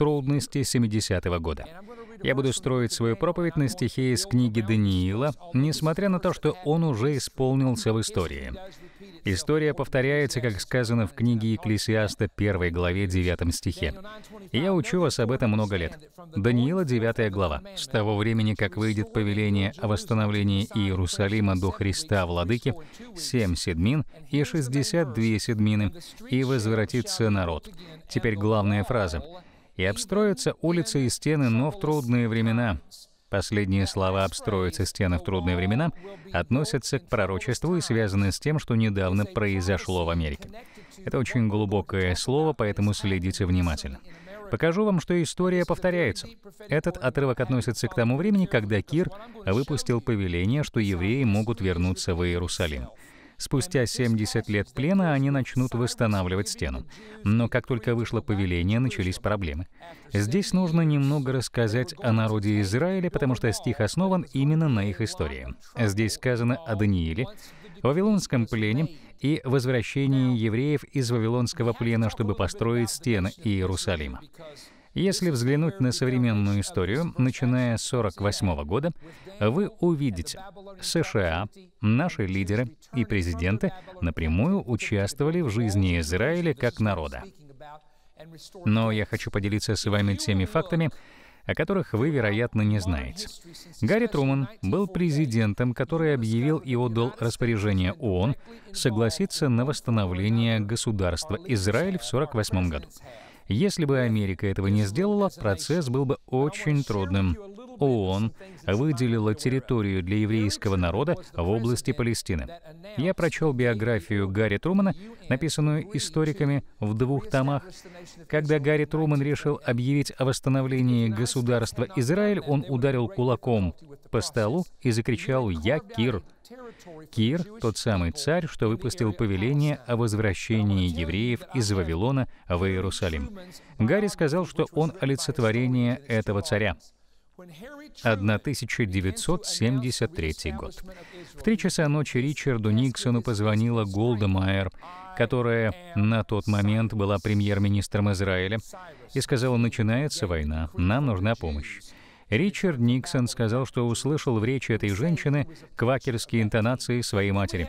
трудности 70-го года. Я буду строить свою проповедь на стихе из книги Даниила, несмотря на то, что он уже исполнился в истории. История повторяется, как сказано в книге Екклесиаста 1 главе 9 стихе. я учу вас об этом много лет. Даниила 9 глава. С того времени, как выйдет повеление о восстановлении Иерусалима до Христа Владыки, 7 седмин и 62 седмины, и возвратится народ. Теперь главная фраза и обстроятся улицы и стены, но в трудные времена. Последние слова «обстроятся стены в трудные времена» относятся к пророчеству и связаны с тем, что недавно произошло в Америке. Это очень глубокое слово, поэтому следите внимательно. Покажу вам, что история повторяется. Этот отрывок относится к тому времени, когда Кир выпустил повеление, что евреи могут вернуться в Иерусалим. Спустя 70 лет плена они начнут восстанавливать стену. Но как только вышло повеление, начались проблемы. Здесь нужно немного рассказать о народе Израиля, потому что стих основан именно на их истории. Здесь сказано о Данииле, Вавилонском плене и возвращении евреев из Вавилонского плена, чтобы построить стены Иерусалима. Если взглянуть на современную историю, начиная с 1948 года, вы увидите, США, наши лидеры и президенты напрямую участвовали в жизни Израиля как народа. Но я хочу поделиться с вами теми фактами, о которых вы, вероятно, не знаете. Гарри Труман был президентом, который объявил и отдал распоряжение ООН согласиться на восстановление государства Израиль в 1948 году. Если бы Америка этого не сделала, процесс был бы очень трудным. ООН выделила территорию для еврейского народа в области Палестины. Я прочел биографию Гарри Трумана, написанную историками в двух томах. Когда Гарри Труман решил объявить о восстановлении государства Израиль, он ударил кулаком по столу и закричал «Я Кир!» Кир — тот самый царь, что выпустил повеление о возвращении евреев из Вавилона в Иерусалим. Гарри сказал, что он олицетворение этого царя. 1973 год. В три часа ночи Ричарду Никсону позвонила Голда Майер, которая на тот момент была премьер-министром Израиля, и сказала, начинается война, нам нужна помощь. Ричард Никсон сказал, что услышал в речи этой женщины квакерские интонации своей матери.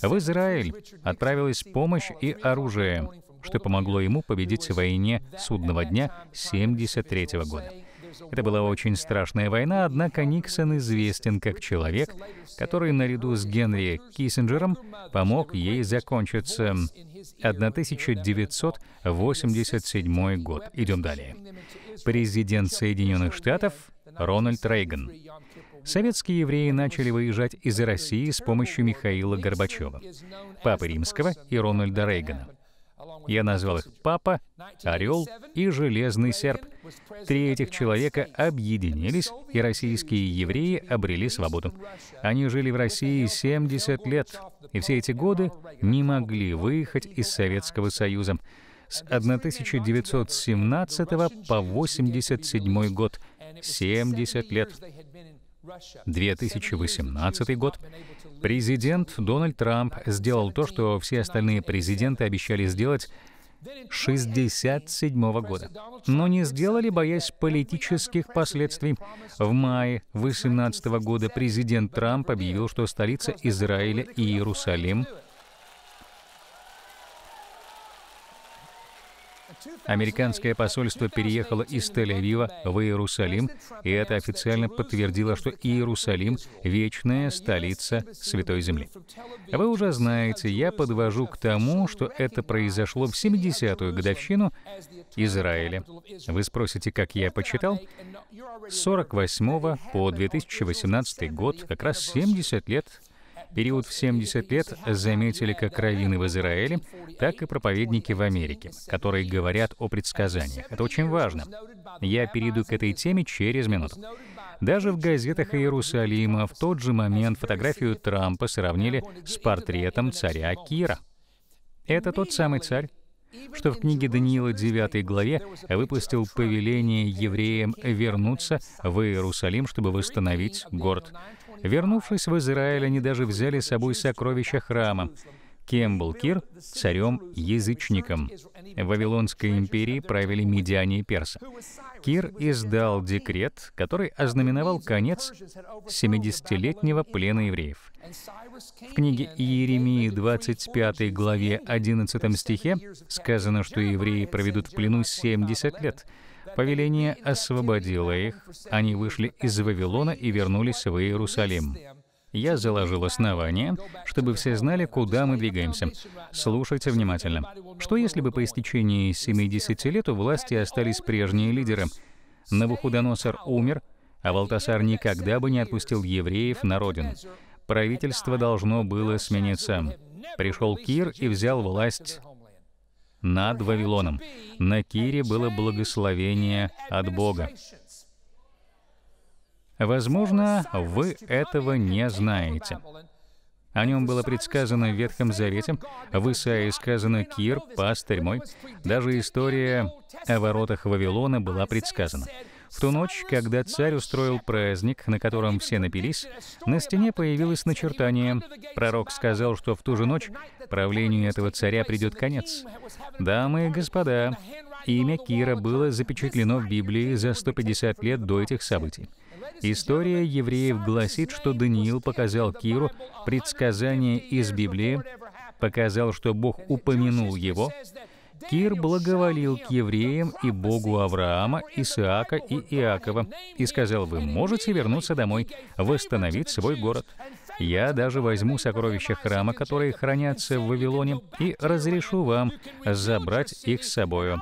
В Израиль отправилась помощь и оружие, что помогло ему победить в войне судного дня 1973 -го года. Это была очень страшная война, однако Никсон известен как человек, который наряду с Генри Киссинджером помог ей закончиться 1987 год. Идем далее президент Соединенных Штатов Рональд Рейган. Советские евреи начали выезжать из России с помощью Михаила Горбачева, Папы Римского и Рональда Рейгана. Я назвал их «Папа», «Орел» и «Железный серп». Три этих человека объединились, и российские евреи обрели свободу. Они жили в России 70 лет, и все эти годы не могли выехать из Советского Союза с 1917 по 1987 год, 70 лет. 2018 год. Президент Дональд Трамп сделал то, что все остальные президенты обещали сделать 67 года, но не сделали, боясь политических последствий. В мае 2018 года президент Трамп объявил, что столица Израиля и Иерусалим — Американское посольство переехало из Тель-Авива в Иерусалим, и это официально подтвердило, что Иерусалим — вечная столица Святой Земли. Вы уже знаете, я подвожу к тому, что это произошло в 70-ю годовщину Израиля. Вы спросите, как я почитал? С 48 по 2018 год, как раз 70 лет период в 70 лет заметили как раввины в Израиле, так и проповедники в Америке, которые говорят о предсказаниях. Это очень важно. Я перейду к этой теме через минуту. Даже в газетах Иерусалима в тот же момент фотографию Трампа сравнили с портретом царя Кира. Это тот самый царь, что в книге Даниила 9 главе выпустил повеление евреям вернуться в Иерусалим, чтобы восстановить город. Вернувшись в Израиль, они даже взяли с собой сокровища храма. Кем был Кир? Царем-язычником. В Вавилонской империи правили медиане и персы. Кир издал декрет, который ознаменовал конец 70-летнего плена евреев. В книге Иеремии 25 главе 11 стихе сказано, что евреи проведут в плену 70 лет — Повеление освободило их, они вышли из Вавилона и вернулись в Иерусалим. Я заложил основание, чтобы все знали, куда мы двигаемся. Слушайте внимательно. Что если бы по истечении 70 лет у власти остались прежние лидеры? Навуходоносор умер, а Валтасар никогда бы не отпустил евреев на родину. Правительство должно было смениться. Пришел Кир и взял власть над Вавилоном. На Кире было благословение от Бога. Возможно, вы этого не знаете. О нем было предсказано в Ветхом Завете, в Исаии сказано «Кир, пастырь мой». Даже история о воротах Вавилона была предсказана. В ту ночь, когда царь устроил праздник, на котором все напились, на стене появилось начертание. Пророк сказал, что в ту же ночь правлению этого царя придет конец. Дамы и господа, имя Кира было запечатлено в Библии за 150 лет до этих событий. История евреев гласит, что Даниил показал Киру предсказание из Библии, показал, что Бог упомянул его, Кир благоволил к евреям и Богу Авраама, Исаака и Иакова и сказал, «Вы можете вернуться домой, восстановить свой город. Я даже возьму сокровища храма, которые хранятся в Вавилоне, и разрешу вам забрать их с собою».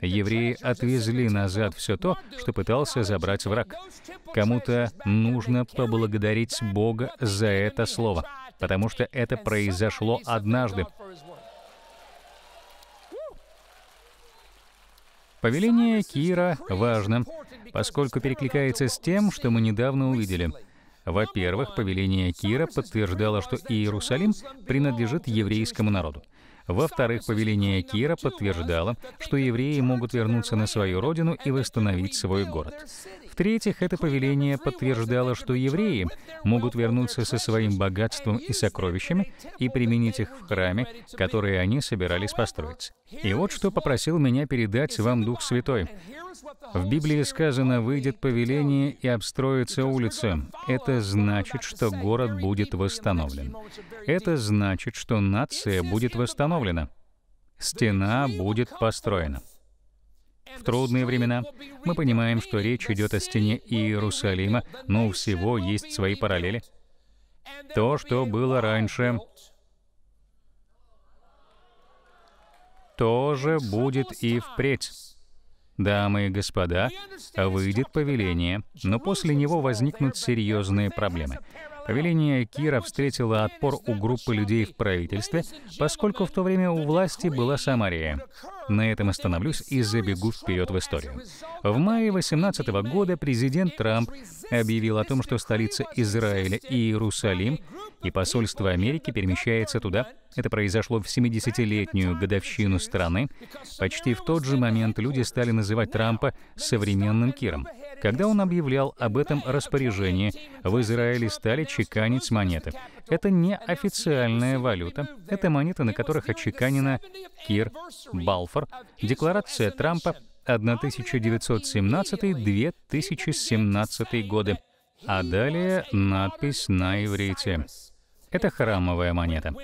Евреи отвезли назад все то, что пытался забрать враг. Кому-то нужно поблагодарить Бога за это слово, потому что это произошло однажды. Повеление Кира важно, поскольку перекликается с тем, что мы недавно увидели. Во-первых, повеление Кира подтверждало, что Иерусалим принадлежит еврейскому народу. Во-вторых, повеление Кира подтверждало, что евреи могут вернуться на свою родину и восстановить свой город. В-третьих, это повеление подтверждало, что евреи могут вернуться со своим богатством и сокровищами и применить их в храме, который они собирались построить. И вот что попросил меня передать вам Дух Святой. В Библии сказано «выйдет повеление и обстроится улица». Это значит, что город будет восстановлен. Это значит, что нация будет восстановлена. Стена будет построена. В трудные времена мы понимаем, что речь идет о стене Иерусалима, но у всего есть свои параллели. То, что было раньше, тоже будет и впредь. Дамы и господа, выйдет повеление, но после него возникнут серьезные проблемы. Повеление Кира встретило отпор у группы людей в правительстве, поскольку в то время у власти была Самария. На этом остановлюсь и забегу вперед в историю. В мае 2018 года президент Трамп объявил о том, что столица Израиля и Иерусалим и посольство Америки перемещается туда. Это произошло в 70-летнюю годовщину страны. Почти в тот же момент люди стали называть Трампа современным Киром. Когда он объявлял об этом распоряжении, в Израиле стали чеканить монеты. Это не официальная валюта, это монеты, на которых очеканена Кир, Балфор, декларация Трампа 1917-2017 годы, а далее надпись на иврите. Это храмовая монета.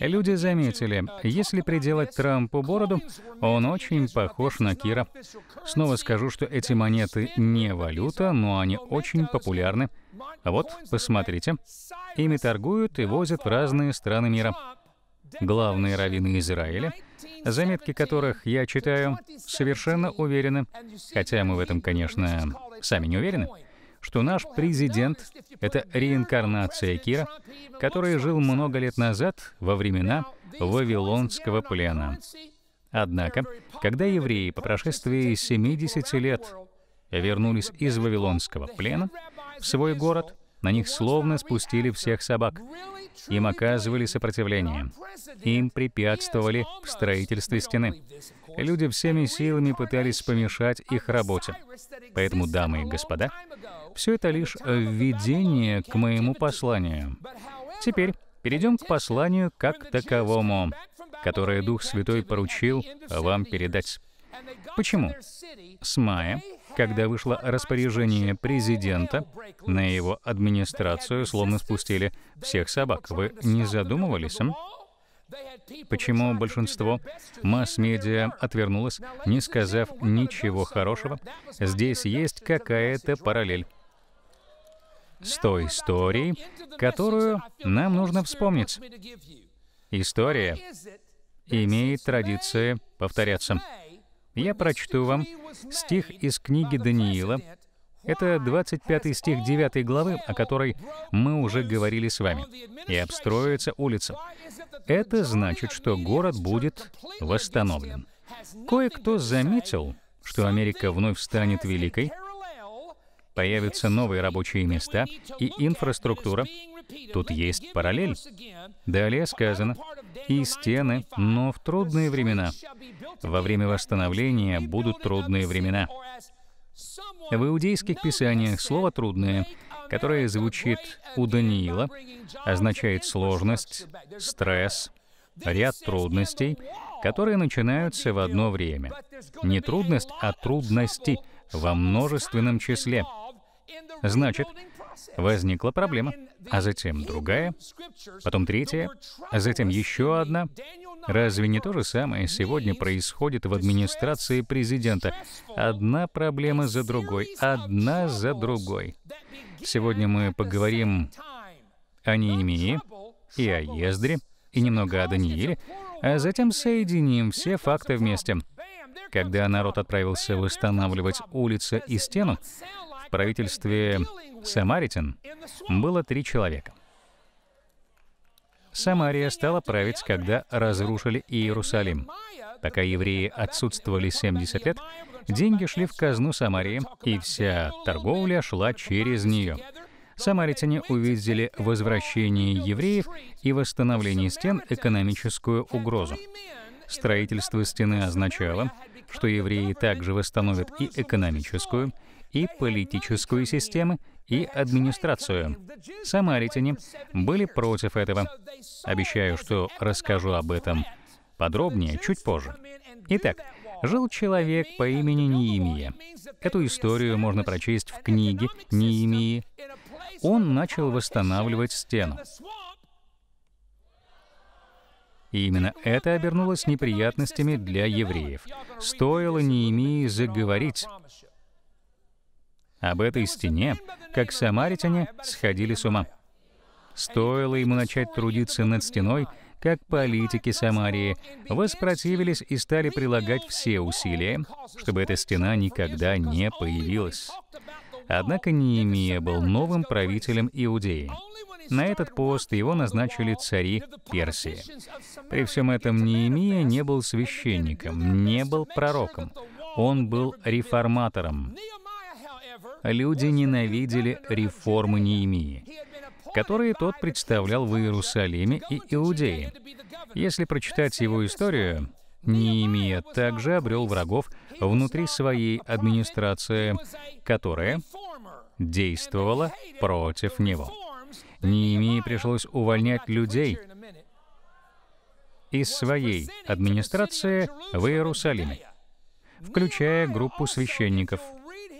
Люди заметили, если приделать Трампу бороду, он очень похож на Кира. Снова скажу, что эти монеты не валюта, но они очень популярны. Вот, посмотрите. Ими торгуют и возят в разные страны мира. Главные раввины Израиля, заметки которых я читаю, совершенно уверены, хотя мы в этом, конечно, сами не уверены, что наш президент — это реинкарнация Кира, который жил много лет назад во времена Вавилонского плена. Однако, когда евреи по прошествии 70 лет вернулись из Вавилонского плена в свой город, на них словно спустили всех собак. Им оказывали сопротивление. Им препятствовали в строительстве стены люди всеми силами пытались помешать их работе. Поэтому, дамы и господа, все это лишь введение к моему посланию. Теперь перейдем к посланию как таковому, которое Дух Святой поручил вам передать. Почему? С мая, когда вышло распоряжение президента, на его администрацию словно спустили всех собак. Вы не задумывались? А? Почему большинство масс-медиа отвернулось, не сказав ничего хорошего? Здесь есть какая-то параллель с той историей, которую нам нужно вспомнить. История имеет традиции повторяться. Я прочту вам стих из книги Даниила, это 25 стих 9 главы, о которой мы уже говорили с вами. «И обстроится улица». Это значит, что город будет восстановлен. Кое-кто заметил, что Америка вновь станет великой, появятся новые рабочие места и инфраструктура. Тут есть параллель. Далее сказано, «И стены, но в трудные времена». Во время восстановления будут трудные времена. В иудейских писаниях слово «трудное», которое звучит у Даниила, означает сложность, стресс, ряд трудностей, которые начинаются в одно время. Не трудность, а трудности во множественном числе. Значит, возникла проблема, а затем другая, потом третья, а затем еще одна. Разве не то же самое сегодня происходит в администрации президента? Одна проблема за другой, одна за другой. Сегодня мы поговорим о Неемии и о Ездре, и немного о Данииле, а затем соединим все факты вместе. Когда народ отправился восстанавливать улицы и стену, в правительстве Самаритин было три человека. Самария стала править, когда разрушили Иерусалим. Пока евреи отсутствовали 70 лет, деньги шли в казну Самарии, и вся торговля шла через нее. Самаритяне увидели возвращение евреев и восстановление стен экономическую угрозу. Строительство стены означало, что евреи также восстановят и экономическую, и политическую систему, и администрацию. Самаритяне были против этого. Обещаю, что расскажу об этом подробнее чуть позже. Итак, жил человек по имени Неемия. Эту историю можно прочесть в книге Неемии. Он начал восстанавливать стену. И именно это обернулось неприятностями для евреев. Стоило Неемии заговорить, об этой стене, как самаритяне, сходили с ума. Стоило ему начать трудиться над стеной, как политики Самарии воспротивились и стали прилагать все усилия, чтобы эта стена никогда не появилась. Однако Неемия был новым правителем Иудеи. На этот пост его назначили цари Персии. При всем этом Неемия не был священником, не был пророком. Он был реформатором люди ненавидели реформы Неемии, которые тот представлял в Иерусалиме и Иудее. Если прочитать его историю, Неемия также обрел врагов внутри своей администрации, которая действовала против него. Неемии пришлось увольнять людей из своей администрации в Иерусалиме, включая группу священников —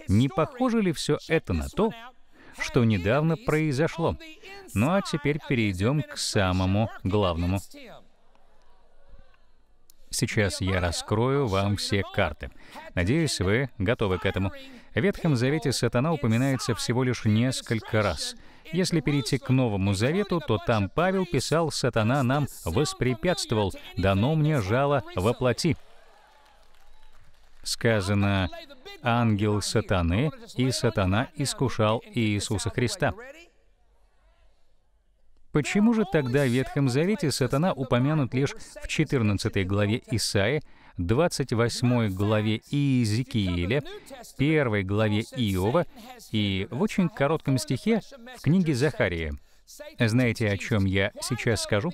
не похоже ли все это на то, что недавно произошло? Ну а теперь перейдем к самому главному. Сейчас я раскрою вам все карты. Надеюсь, вы готовы к этому. В Ветхом Завете сатана упоминается всего лишь несколько раз. Если перейти к Новому Завету, то там Павел писал «Сатана нам воспрепятствовал, дано мне жало воплоти» сказано «ангел сатаны, и сатана искушал Иисуса Христа». Почему же тогда в Ветхом Завете сатана упомянут лишь в 14 главе Исаи, 28 главе Иезекииля, 1 главе Иова и в очень коротком стихе в книге Захария? Знаете, о чем я сейчас скажу?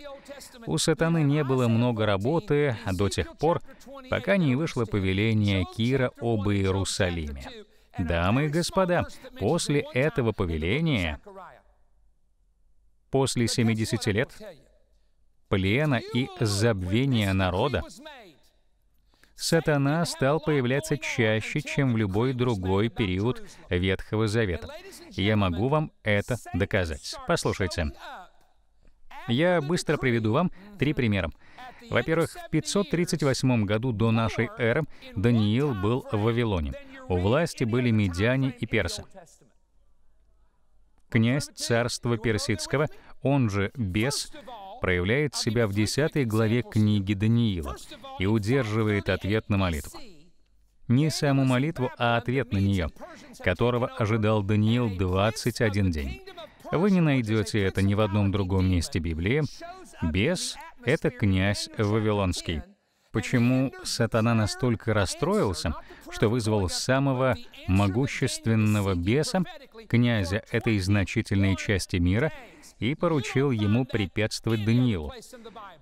У сатаны не было много работы до тех пор, пока не вышло повеление Кира об Иерусалиме. Дамы и господа, после этого повеления, после 70 лет плена и забвения народа, сатана стал появляться чаще, чем в любой другой период Ветхого Завета. Я могу вам это доказать. Послушайте. Я быстро приведу вам три примера. Во-первых, в 538 году до нашей эры Даниил был в Вавилоне. У власти были медиане и персы. Князь царства персидского, он же Бес, проявляет себя в 10 главе книги Даниила и удерживает ответ на молитву. Не саму молитву, а ответ на нее, которого ожидал Даниил 21 день. Вы не найдете это ни в одном другом месте Библии. Бес — это князь Вавилонский почему сатана настолько расстроился, что вызвал самого могущественного беса, князя этой значительной части мира, и поручил ему препятствовать Даниилу.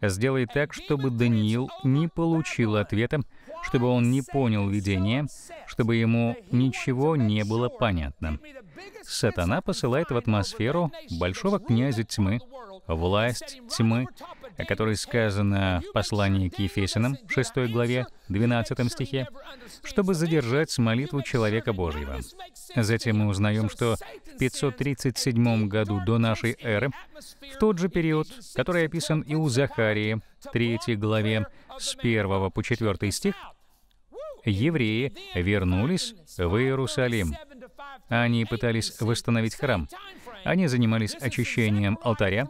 Сделай так, чтобы Даниил не получил ответа, чтобы он не понял видения, чтобы ему ничего не было понятно. Сатана посылает в атмосферу большого князя тьмы, власть тьмы, о которой сказано в послании к Ефесянам, 6 главе, 12 стихе, чтобы задержать молитву человека Божьего. Затем мы узнаем, что в 537 году до нашей эры, в тот же период, который описан и у Захарии, 3 главе, с 1 по 4 стих, евреи вернулись в Иерусалим. Они пытались восстановить храм. Они занимались очищением алтаря,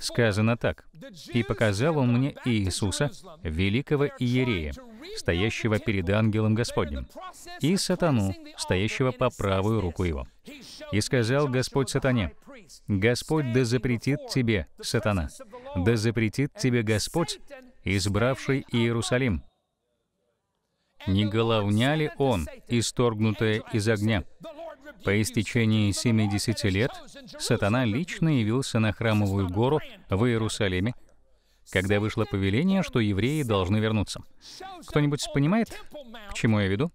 сказано так, «И показал он мне Иисуса, великого Иерея, стоящего перед ангелом Господним, и сатану, стоящего по правую руку его. И сказал Господь сатане, «Господь да запретит тебе, сатана, да запретит тебе Господь, избравший Иерусалим». Не головня ли он, исторгнутая из огня? По истечении 70 лет сатана лично явился на храмовую гору в Иерусалиме, когда вышло повеление, что евреи должны вернуться. Кто-нибудь понимает, к чему я веду?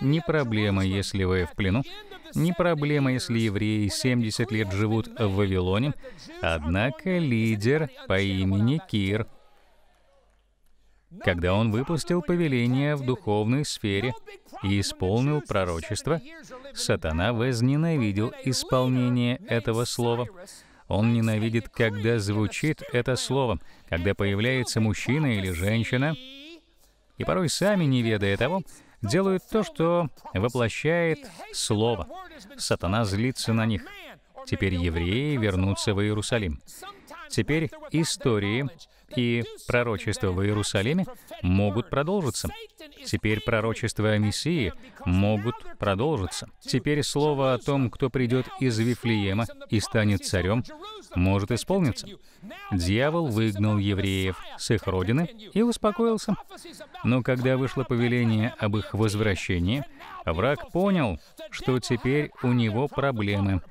Не проблема, если вы в плену. Не проблема, если евреи 70 лет живут в Вавилоне. Однако лидер по имени Кир — когда он выпустил повеление в духовной сфере и исполнил пророчество, сатана возненавидел исполнение этого слова. Он ненавидит, когда звучит это слово, когда появляется мужчина или женщина, и порой сами, не ведая того, делают то, что воплощает слово. Сатана злится на них. Теперь евреи вернутся в Иерусалим. Теперь истории и пророчества в Иерусалиме могут продолжиться. Теперь пророчества о Мессии могут продолжиться. Теперь слово о том, кто придет из Вифлеема и станет царем, может исполниться. Дьявол выгнал евреев с их родины и успокоился. Но когда вышло повеление об их возвращении, враг понял, что теперь у него проблемы,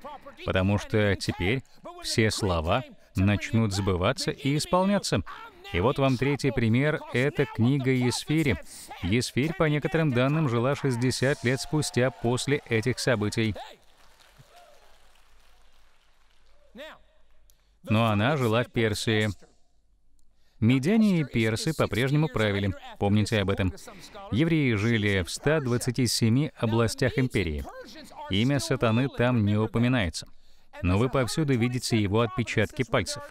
потому что теперь все слова начнут сбываться и исполняться. И вот вам третий пример — это книга Есфири. Есфирь, по некоторым данным, жила 60 лет спустя после этих событий. Но она жила в Персии. Медяне и персы по-прежнему правили, помните об этом. Евреи жили в 127 областях империи. Имя сатаны там не упоминается но вы повсюду видите его отпечатки пальцев.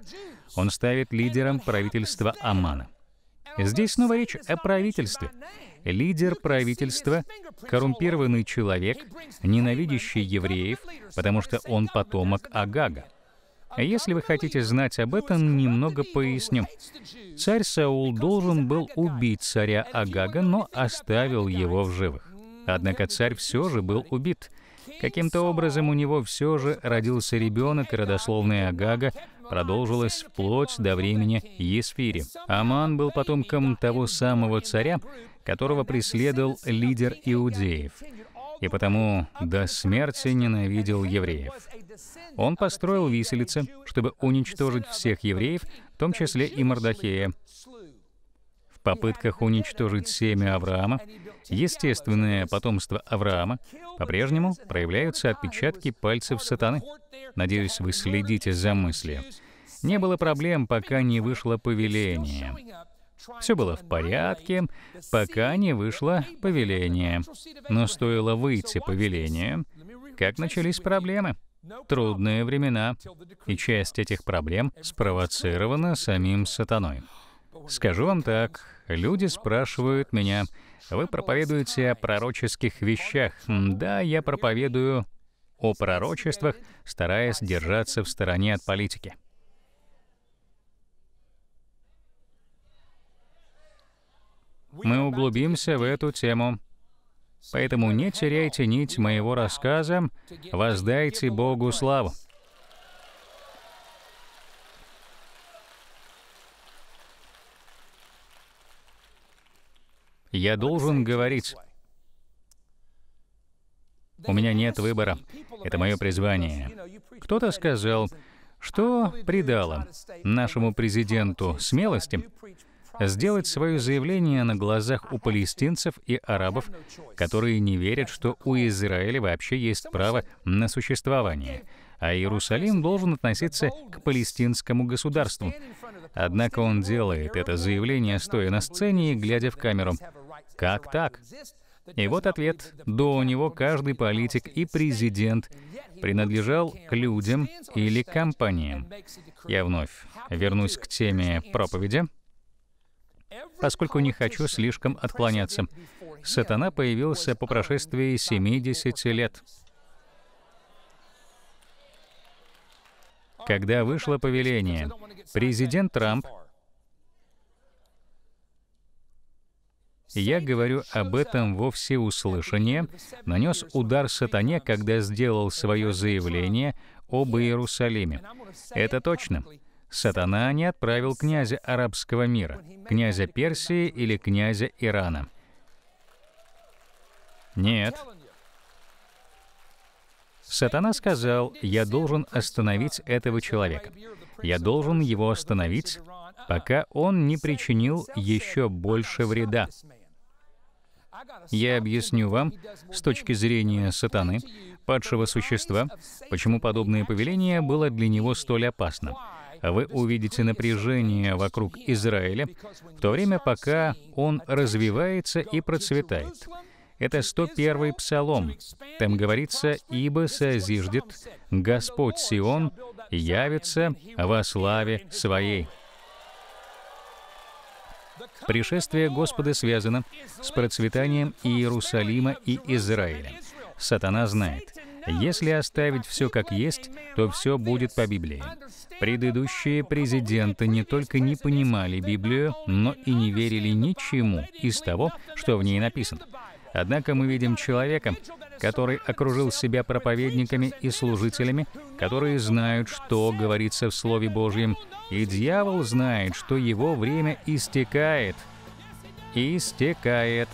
Он ставит лидером правительства Омана. Здесь снова речь о правительстве. Лидер правительства — коррумпированный человек, ненавидящий евреев, потому что он потомок Агага. Если вы хотите знать об этом, немного поясню. Царь Саул должен был убить царя Агага, но оставил его в живых. Однако царь все же был убит — Каким-то образом у него все же родился ребенок, и родословная Агага продолжилась вплоть до времени Есфири. Аман был потомком того самого царя, которого преследовал лидер иудеев, и потому до смерти ненавидел евреев. Он построил виселицы, чтобы уничтожить всех евреев, в том числе и Мордахея, попытках уничтожить семя Авраама, естественное потомство Авраама, по-прежнему проявляются отпечатки пальцев сатаны. Надеюсь, вы следите за мыслью. Не было проблем, пока не вышло повеление. Все было в порядке, пока не вышло повеление. Но стоило выйти повеление, как начались проблемы. Трудные времена, и часть этих проблем спровоцирована самим сатаной. Скажу вам так, люди спрашивают меня, вы проповедуете о пророческих вещах. Да, я проповедую о пророчествах, стараясь держаться в стороне от политики. Мы углубимся в эту тему. Поэтому не теряйте нить моего рассказа, воздайте Богу славу. Я должен говорить. У меня нет выбора. Это мое призвание. Кто-то сказал, что придало нашему президенту смелости сделать свое заявление на глазах у палестинцев и арабов, которые не верят, что у Израиля вообще есть право на существование, а Иерусалим должен относиться к палестинскому государству. Однако он делает это заявление, стоя на сцене и глядя в камеру. Как так? И вот ответ. До него каждый политик и президент принадлежал к людям или компаниям. Я вновь вернусь к теме проповеди, поскольку не хочу слишком отклоняться. Сатана появился по прошествии 70 лет. Когда вышло повеление, президент Трамп Я говорю об этом во всеуслышание, нанес удар сатане, когда сделал свое заявление об Иерусалиме. Это точно. Сатана не отправил князя арабского мира, князя Персии или князя Ирана. Нет. Сатана сказал, «Я должен остановить этого человека. Я должен его остановить, пока он не причинил еще больше вреда». Я объясню вам, с точки зрения сатаны, падшего существа, почему подобное повеление было для него столь опасно. А вы увидите напряжение вокруг Израиля, в то время пока он развивается и процветает. Это 101-й псалом. Там говорится, «Ибо созиждет Господь Сион, явится во славе Своей». Пришествие Господа связано с процветанием Иерусалима и Израиля. Сатана знает, если оставить все как есть, то все будет по Библии. Предыдущие президенты не только не понимали Библию, но и не верили ничему из того, что в ней написано. Однако мы видим человека, который окружил себя проповедниками и служителями, которые знают, что говорится в Слове Божьем, и дьявол знает, что его время истекает. Истекает.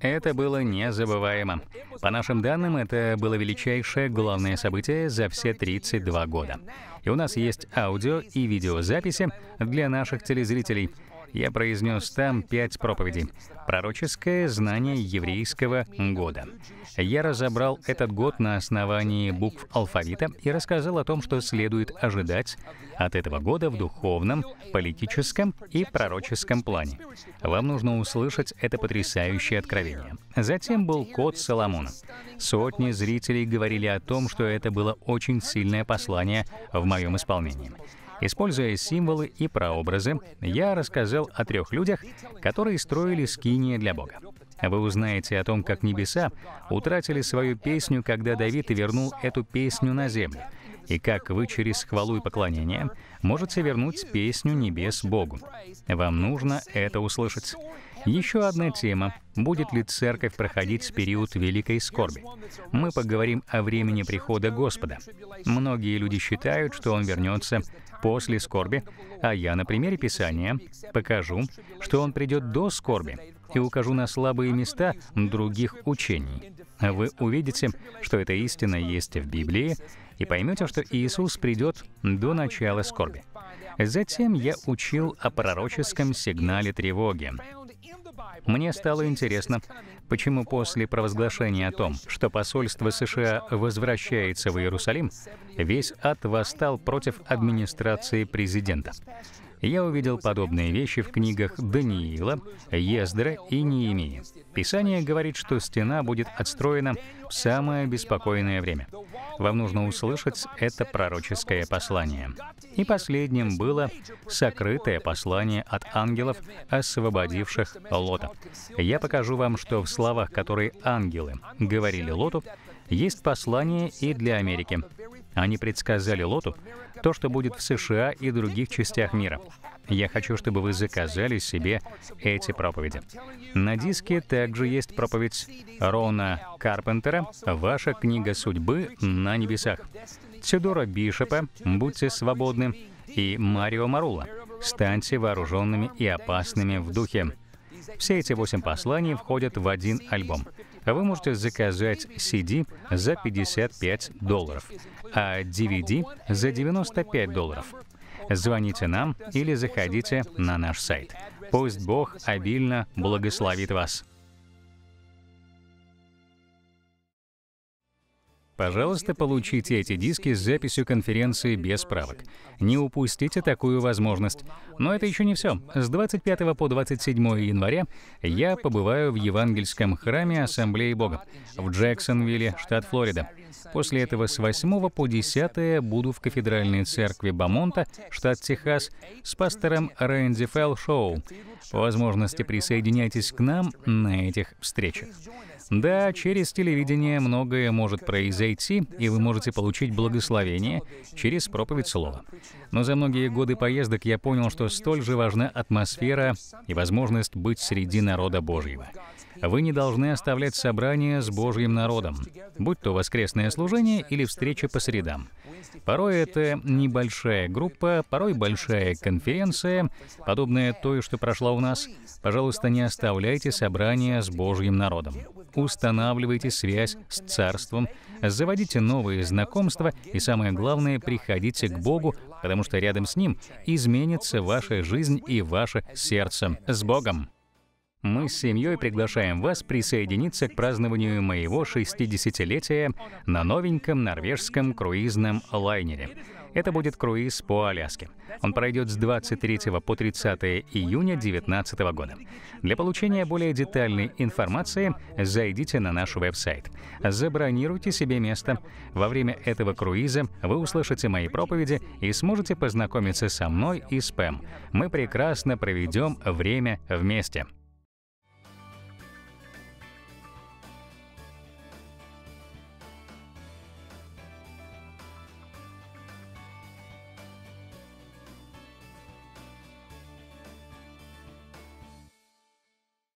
Это было незабываемо. По нашим данным, это было величайшее главное событие за все 32 года. И у нас есть аудио и видеозаписи для наших телезрителей – я произнес там пять проповедей. Пророческое знание еврейского года. Я разобрал этот год на основании букв алфавита и рассказал о том, что следует ожидать от этого года в духовном, политическом и пророческом плане. Вам нужно услышать это потрясающее откровение. Затем был код Соломона. Сотни зрителей говорили о том, что это было очень сильное послание в моем исполнении. Используя символы и прообразы, я рассказал о трех людях, которые строили скиния для Бога. Вы узнаете о том, как небеса утратили свою песню, когда Давид вернул эту песню на землю, и как вы через хвалу и поклонение можете вернуть песню небес Богу. Вам нужно это услышать. Еще одна тема — будет ли церковь проходить период великой скорби? Мы поговорим о времени прихода Господа. Многие люди считают, что Он вернется после скорби, а я на примере Писания покажу, что он придет до скорби, и укажу на слабые места других учений. Вы увидите, что эта истина есть в Библии, и поймете, что Иисус придет до начала скорби. Затем я учил о пророческом сигнале тревоги, мне стало интересно, почему после провозглашения о том, что посольство США возвращается в Иерусалим, весь ад восстал против администрации президента. Я увидел подобные вещи в книгах Даниила, Ездра и Неемии. Писание говорит, что стена будет отстроена в самое беспокойное время. Вам нужно услышать это пророческое послание. И последним было сокрытое послание от ангелов, освободивших Лота. Я покажу вам, что в словах, которые ангелы говорили Лоту, есть послание и для Америки. Они предсказали Лоту то, что будет в США и других частях мира. Я хочу, чтобы вы заказали себе эти проповеди. На диске также есть проповедь Рона Карпентера «Ваша книга судьбы на небесах», Тюдора Бишопа «Будьте свободны» и Марио Марула «Станьте вооруженными и опасными в духе». Все эти восемь посланий входят в один альбом а вы можете заказать CD за 55 долларов, а DVD за 95 долларов. Звоните нам или заходите на наш сайт. Пусть Бог обильно благословит вас. Пожалуйста, получите эти диски с записью конференции без правок. Не упустите такую возможность. Но это еще не все. С 25 по 27 января я побываю в Евангельском храме Ассамблеи Бога в Джексонвилле, штат Флорида. После этого с 8 по 10 буду в кафедральной церкви Бамонта, штат Техас, с пастором Рэнди Фелл Шоу. По возможности присоединяйтесь к нам на этих встречах. Да, через телевидение многое может произойти, и вы можете получить благословение через проповедь слова. Но за многие годы поездок я понял, что столь же важна атмосфера и возможность быть среди народа Божьего. Вы не должны оставлять собрание с Божьим народом, будь то воскресное служение или встреча по средам. Порой это небольшая группа, порой большая конференция, подобная той, что прошла у нас. Пожалуйста, не оставляйте собрание с Божьим народом. Устанавливайте связь с Царством, заводите новые знакомства и, самое главное, приходите к Богу, потому что рядом с Ним изменится ваша жизнь и ваше сердце. С Богом! мы с семьей приглашаем вас присоединиться к празднованию моего 60-летия на новеньком норвежском круизном лайнере. Это будет круиз по Аляске. Он пройдет с 23 по 30 июня 2019 года. Для получения более детальной информации зайдите на наш веб-сайт. Забронируйте себе место. Во время этого круиза вы услышите мои проповеди и сможете познакомиться со мной и с Пэм. Мы прекрасно проведем время вместе.